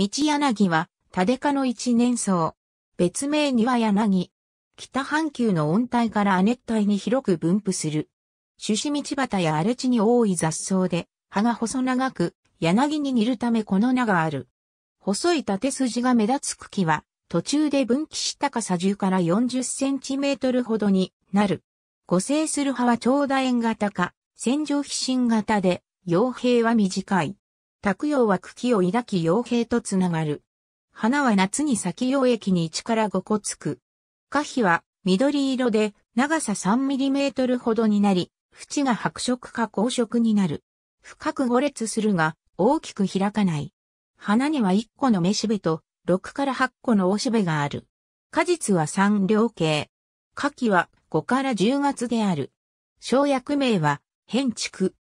道柳は、タデ科の一年草。別名には柳。北半球の温帯から亜熱帯に広く分布する。種子道端や荒地に多い雑草で、葉が細長く、柳に似るためこの名がある。細い縦筋が目立つ茎は、途中で分岐し高さ10から40センチメートルほどになる。誤生する葉は長楕円型か、線状皮疹型で、葉兵は短い。卓葉は茎を抱き傭兵とつながる。花は夏に咲き葉液に1から5個つく。花皮は緑色で長さ3トルほどになり、縁が白色か紅色になる。深く5列するが大きく開かない。花には1個の雌しべと6から8個の雄しべがある。果実は三両形。花期は5から10月である。生薬名は変畜。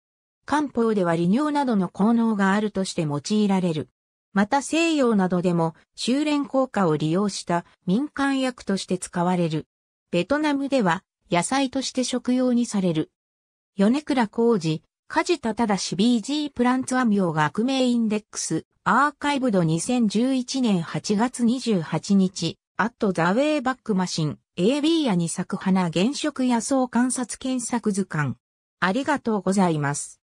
漢方では利尿などの効能があるとして用いられる。また西洋などでも修練効果を利用した民間薬として使われる。ベトナムでは野菜として食用にされる。米倉浩二、梶田忠 BG プランツアミオが悪名インデックス、アーカイブド2011年8月28日、アットザウェイバックマシン、AB やに咲く花原色野草観察検索図鑑。ありがとうございます。